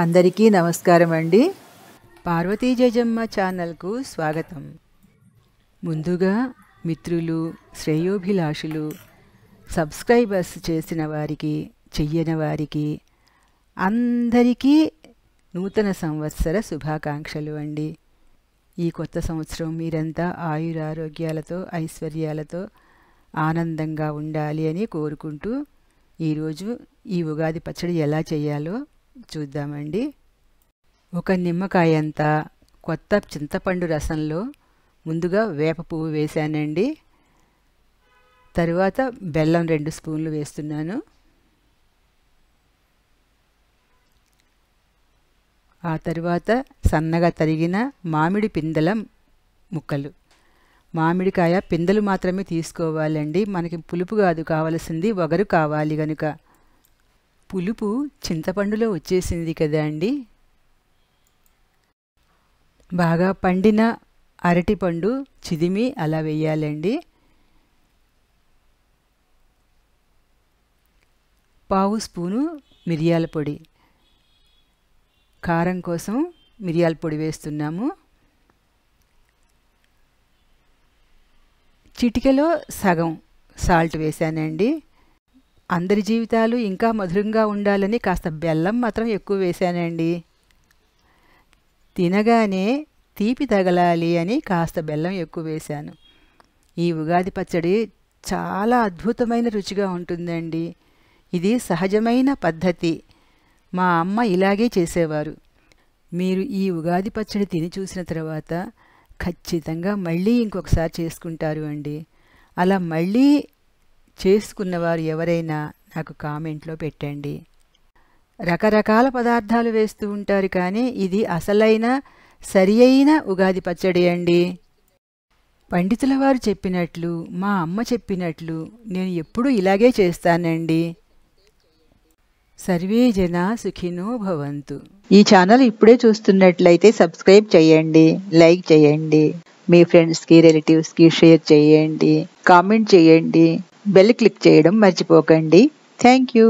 అందరికీ నమస్కారం అండి పార్వతీ జజమ్మ ఛానల్కు స్వాగతం ముందుగా మిత్రులు శ్రేయోభిలాషులు సబ్స్క్రైబర్స్ చేసిన వారికి చెయ్యని వారికి అందరికీ నూతన సంవత్సర శుభాకాంక్షలు అండి ఈ కొత్త సంవత్సరం మీరంతా ఆయురారోగ్యాలతో ఐశ్వర్యాలతో ఆనందంగా ఉండాలి అని కోరుకుంటూ ఈరోజు ఈ ఉగాది పచ్చడి ఎలా చేయాలో చూద్దామండి ఒక నిమ్మకాయ అంత కొత్త చింతపండు రసంలో ముందుగా వేప పువ్వు వేశానండి తరువాత బెల్లం రెండు స్పూన్లు వేస్తున్నాను ఆ తరువాత సన్నగా తరిగిన మామిడి పిందల ముక్కలు మామిడికాయ పిందెలు మాత్రమే తీసుకోవాలండి మనకి పులుపు కాదు కావలసింది వగరు కావాలి గనుక పులుపు చింతపండులో వచ్చేసింది కదా అండి బాగా పండిన అరటిపండు చిదిమి అలా వేయాలండి పావు స్పూను మిరియాల పొడి కారం కోసం మిరియాల పొడి వేస్తున్నాము చిటికెలో సగం సాల్ట్ వేశానండి అందరి జీవితాలు ఇంకా మధురంగా ఉండాలని కాస్త బెల్లం మాత్రం ఎక్కువ వేశానండి తినగానే తీపి తగలాలి అని కాస్త బెల్లం ఎక్కువ వేశాను ఈ ఉగాది పచ్చడి చాలా అద్భుతమైన రుచిగా ఉంటుందండి ఇది సహజమైన పద్ధతి మా అమ్మ ఇలాగే చేసేవారు మీరు ఈ ఉగాది పచ్చడి తిని చూసిన తర్వాత ఖచ్చితంగా మళ్ళీ ఇంకొకసారి చేసుకుంటారు అండి అలా మళ్ళీ చేసుకున్నవారు ఎవరైనా నాకు కామెంట్లో పెట్టండి రకరకాల పదార్థాలు వేస్తూ ఉంటారు కానీ ఇది అసలైన సరి అయిన ఉగాది పచ్చడి అండి పండితుల వారు చెప్పినట్లు మా అమ్మ చెప్పినట్లు నేను ఎప్పుడూ ఇలాగే చేస్తానండి సర్వే జన సుఖినో భవంతు ఈ ఛానల్ ఇప్పుడే చూస్తున్నట్లయితే సబ్స్క్రైబ్ చేయండి లైక్ చేయండి మీ ఫ్రెండ్స్కి రిలేటివ్స్కి షేర్ చేయండి కామెంట్ చేయండి బెల్ క్లిక్ చేయడం మర్చిపోకండి థ్యాంక్ యూ